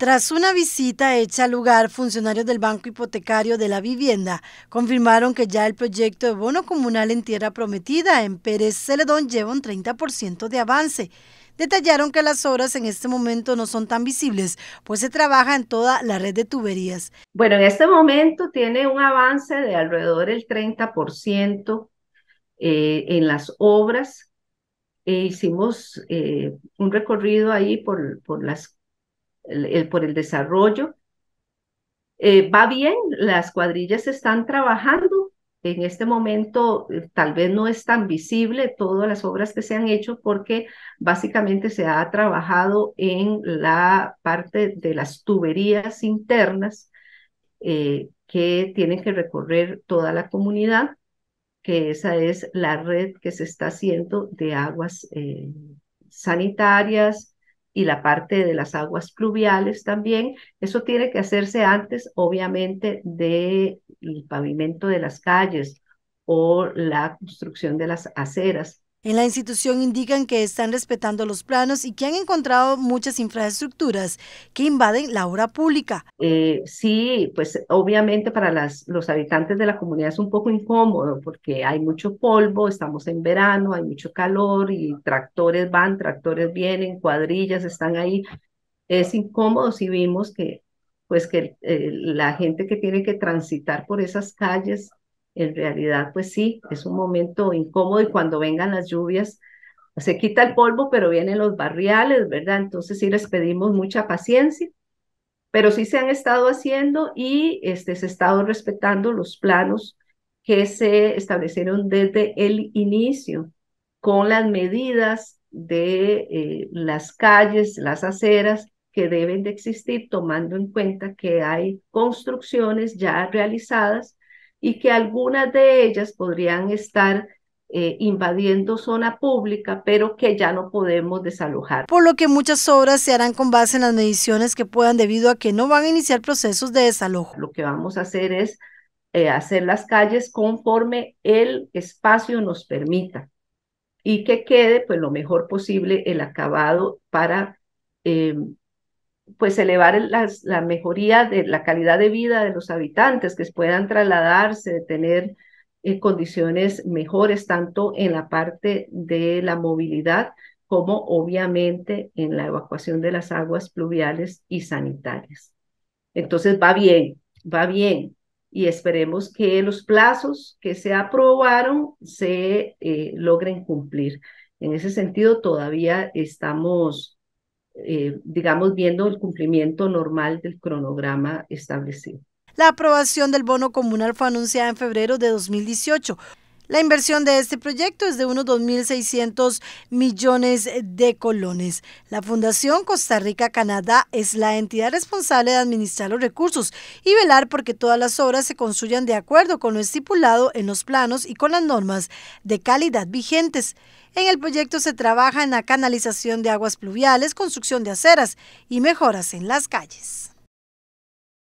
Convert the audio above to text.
Tras una visita hecha al lugar, funcionarios del Banco Hipotecario de la Vivienda confirmaron que ya el proyecto de bono comunal en tierra prometida en Pérez Celedón lleva un 30% de avance. Detallaron que las obras en este momento no son tan visibles, pues se trabaja en toda la red de tuberías. Bueno, en este momento tiene un avance de alrededor del 30% eh, en las obras. Eh, hicimos eh, un recorrido ahí por, por las por el desarrollo. Eh, va bien, las cuadrillas están trabajando. En este momento eh, tal vez no es tan visible todas las obras que se han hecho porque básicamente se ha trabajado en la parte de las tuberías internas eh, que tienen que recorrer toda la comunidad, que esa es la red que se está haciendo de aguas sanitarias, y la parte de las aguas pluviales también. Eso tiene que hacerse antes, obviamente, del pavimento de las calles o la construcción de las aceras, en la institución indican que están respetando los planos y que han encontrado muchas infraestructuras que invaden la obra pública. Eh, sí, pues obviamente para las, los habitantes de la comunidad es un poco incómodo porque hay mucho polvo, estamos en verano, hay mucho calor y tractores van, tractores vienen, cuadrillas están ahí. Es incómodo si vimos que pues que eh, la gente que tiene que transitar por esas calles en realidad, pues sí, es un momento incómodo y cuando vengan las lluvias, se quita el polvo, pero vienen los barriales, ¿verdad? Entonces sí les pedimos mucha paciencia, pero sí se han estado haciendo y este, se han estado respetando los planos que se establecieron desde el inicio con las medidas de eh, las calles, las aceras que deben de existir, tomando en cuenta que hay construcciones ya realizadas y que algunas de ellas podrían estar eh, invadiendo zona pública, pero que ya no podemos desalojar. Por lo que muchas obras se harán con base en las mediciones que puedan debido a que no van a iniciar procesos de desalojo. Lo que vamos a hacer es eh, hacer las calles conforme el espacio nos permita y que quede pues lo mejor posible el acabado para em, pues elevar las, la mejoría de la calidad de vida de los habitantes, que puedan trasladarse, tener eh, condiciones mejores tanto en la parte de la movilidad como obviamente en la evacuación de las aguas pluviales y sanitarias. Entonces va bien, va bien, y esperemos que los plazos que se aprobaron se eh, logren cumplir. En ese sentido, todavía estamos eh, digamos, viendo el cumplimiento normal del cronograma establecido. La aprobación del bono comunal fue anunciada en febrero de 2018. La inversión de este proyecto es de unos 2.600 millones de colones. La Fundación Costa Rica Canadá es la entidad responsable de administrar los recursos y velar porque todas las obras se construyan de acuerdo con lo estipulado en los planos y con las normas de calidad vigentes. En el proyecto se trabaja en la canalización de aguas pluviales, construcción de aceras y mejoras en las calles.